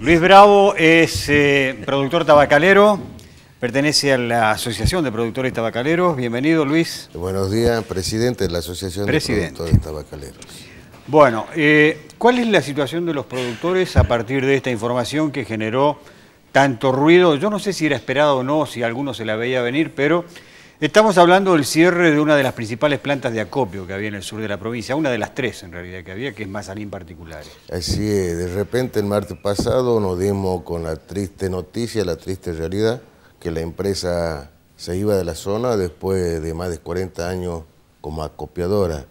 Luis Bravo es eh, productor tabacalero, pertenece a la Asociación de Productores Tabacaleros. Bienvenido, Luis. Buenos días, presidente de la Asociación de Productores Tabacaleros. Bueno, eh, ¿cuál es la situación de los productores a partir de esta información que generó tanto ruido? Yo no sé si era esperado o no, si alguno se la veía venir, pero Estamos hablando del cierre de una de las principales plantas de acopio que había en el sur de la provincia, una de las tres en realidad que había, que es Mazalín particulares. Así es, de repente el martes pasado nos dimos con la triste noticia, la triste realidad, que la empresa se iba de la zona después de más de 40 años como acopiadora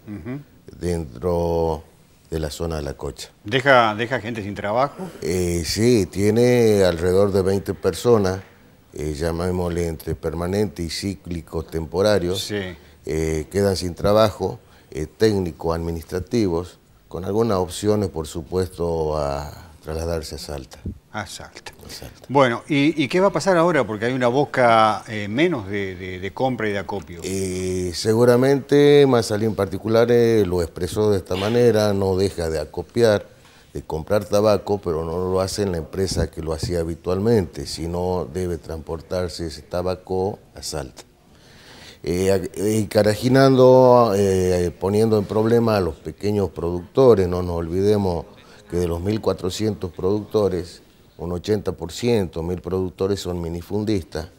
dentro de la zona de la cocha. ¿Deja, deja gente sin trabajo? Eh, sí, tiene alrededor de 20 personas eh, llamémosle entre permanente y cíclico temporario, eh, quedan sin trabajo, eh, técnico técnicos, administrativos, con algunas opciones, por supuesto, a trasladarse a Salta. A Salta. Bueno, ¿y, qué va a pasar ahora? Porque hay una boca menos de, compra y de acopio. seguramente salí en particular lo expresó de esta manera, no deja de acopiar comprar tabaco, pero no lo hace en la empresa que lo hacía habitualmente, sino debe transportarse ese tabaco a Salta. Eh, eh carajinando, eh, poniendo en problema a los pequeños productores, no nos olvidemos que de los 1.400 productores, un 80%, mil productores son minifundistas,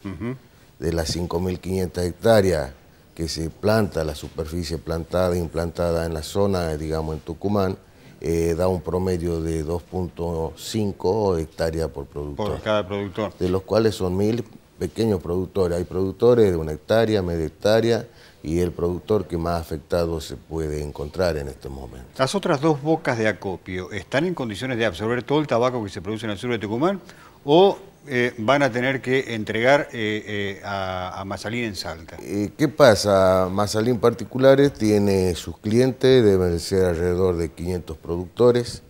de las 5.500 hectáreas que se planta, la superficie plantada implantada en la zona, digamos en Tucumán, eh, da un promedio de 2.5 hectáreas por productor. Por cada productor. De los cuales son mil pequeños productores. Hay productores de una hectárea, media hectárea y el productor que más afectado se puede encontrar en este momento. Las otras dos bocas de acopio, ¿están en condiciones de absorber todo el tabaco que se produce en el sur de Tucumán o eh, van a tener que entregar eh, eh, a, a, Mazalín en Salta. ¿Qué pasa? Mazalín Particulares tiene sus clientes, deben ser alrededor de 500 productores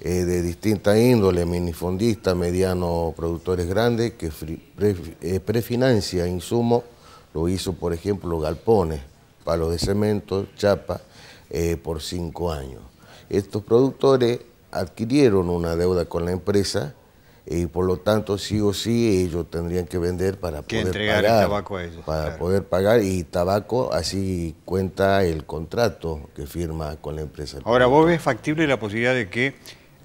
de distinta índole, minifondistas, medianos productores grandes, que prefinancia insumo insumos, lo hizo por ejemplo Galpones, palos de cemento, chapa, por cinco años. Estos productores adquirieron una deuda con la empresa, y por lo tanto sí o sí ellos tendrían que vender para que poder entregar pagar, el tabaco a ellos, para poder pagar y tabaco así cuenta el contrato que firma con la empresa. Ahora, ¿vos ves factible la posibilidad de que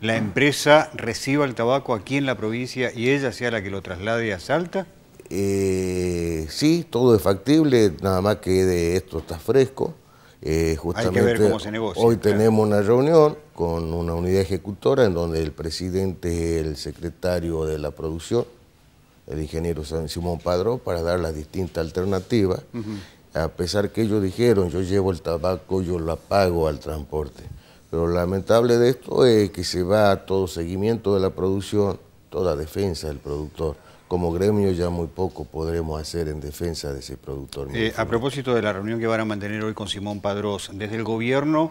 la empresa reciba el tabaco aquí en la provincia y ella sea la que lo traslade a Salta? Eh, sí, todo es factible, nada más que de esto está fresco. Eh, Hay que ver cómo se negocia, hoy tenemos una reunión con una unidad ejecutora en donde el presidente el secretario de la producción, el ingeniero Simón Padrón, para dar las distintas alternativas. A pesar que ellos dijeron, yo llevo el tabaco, yo lo pago al transporte. Pero lo lamentable de esto es que se va a todo seguimiento de la producción, toda defensa del productor. Como gremio ya muy poco podremos hacer en defensa de ese productor. Eh, a propósito de la reunión que van a mantener hoy con Simón Padrós, desde el gobierno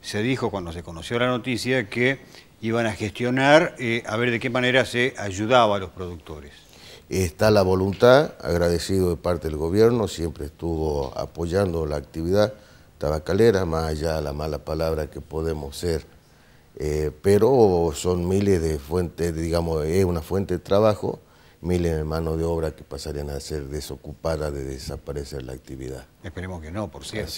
se dijo cuando se conoció la noticia que iban a gestionar eh, a ver de qué manera se ayudaba a los productores. Está la voluntad, agradecido de parte del gobierno, siempre estuvo apoyando la actividad tabacalera, más allá de la mala palabra que podemos ser, eh, pero son miles de fuentes, digamos, es una fuente de trabajo miles de mano de obra que pasarían a ser desocupadas, de desaparecer la actividad. Esperemos que no, por cierto.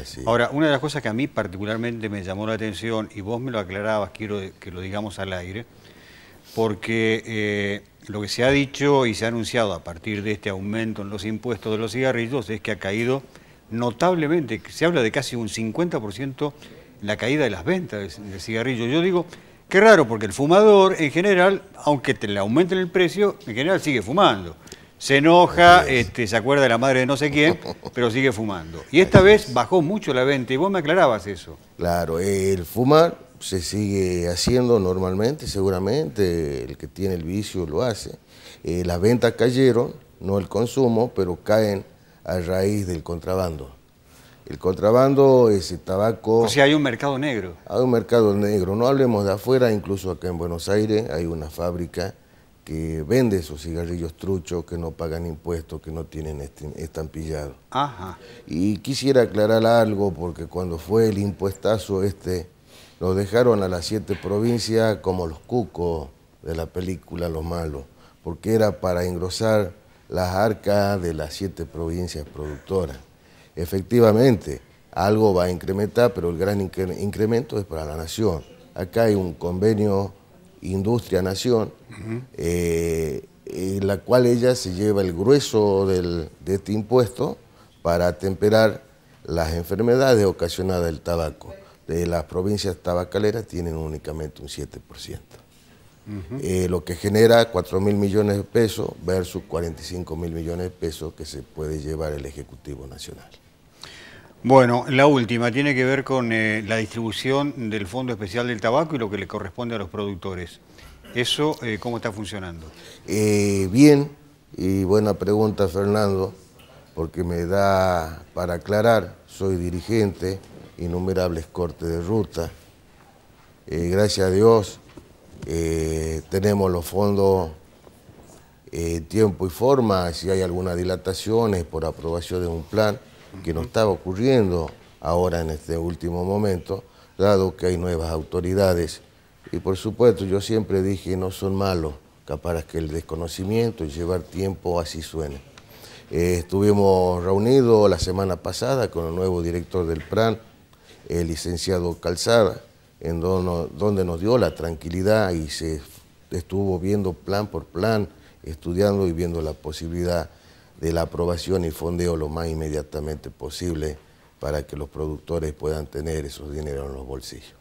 Así Ahora, una de las cosas que a mí particularmente me llamó la atención, y vos me lo aclarabas, quiero que lo digamos al aire, porque eh, lo que se ha dicho y se ha anunciado a partir de este aumento en los impuestos de los cigarrillos es que ha caído notablemente, se habla de casi un 50% la caída de las ventas de cigarrillos. Yo digo, Qué raro, porque el fumador en general, aunque te le aumenten el precio, en general sigue fumando. Se enoja, este, se acuerda de la madre de no sé quién, pero sigue fumando. Y esta vez bajó mucho la venta y vos me aclarabas eso. Claro, el fumar se sigue haciendo normalmente, seguramente, el que tiene el vicio lo hace. Eh, las ventas cayeron, no el consumo, pero caen a raíz del contrabando. El contrabando ese tabaco. si hay un mercado negro. Hay un mercado negro. No hablemos de afuera, incluso acá en Buenos Aires hay una fábrica que vende esos cigarrillos truchos que no pagan impuestos, que no tienen este, estampillado. Ajá. Y quisiera aclarar algo, porque cuando fue el impuestazo este, lo dejaron a las siete provincias como los cucos de la película Los Malos, porque era para engrosar las arcas de las siete provincias productoras. Efectivamente, algo va a incrementar, pero el gran incremento es para la nación. Acá hay un convenio industria-nación, eh, en la cual ella se lleva el grueso de este impuesto para atemperar las enfermedades ocasionadas del tabaco. De las provincias tabacaleras tienen únicamente un 7%. Eh, lo que genera 4 mil millones de pesos versus 45 mil millones de pesos que se puede llevar el Ejecutivo Nacional. Bueno, la última tiene que ver con eh, la distribución del Fondo Especial del Tabaco y lo que le corresponde a los productores. ¿Eso eh, cómo está funcionando? Eh, bien, y buena pregunta Fernando, porque me da para aclarar, soy dirigente, innumerables cortes de ruta. gracias a Dios tenemos los fondos tiempo y forma, si hay alguna dilatación es por aprobación de un plan que no estaba ocurriendo ahora en este último momento, dado que hay nuevas autoridades. Y por supuesto, yo siempre dije, no son malos, capaz que el desconocimiento y llevar tiempo así suene. Eh, estuvimos reunidos la semana pasada con el nuevo director del PRAN, el licenciado Calzada, en donde nos dio la tranquilidad y se estuvo viendo plan por plan, estudiando y viendo la posibilidad de la aprobación y fondeo lo más inmediatamente posible para que los productores puedan tener esos dineros en los bolsillos.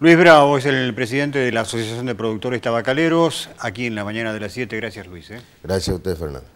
Luis Bravo es el presidente de la Asociación de Productores Tabacaleros, aquí en la mañana de las 7. Gracias, Luis. ¿eh? Gracias a usted, Fernando.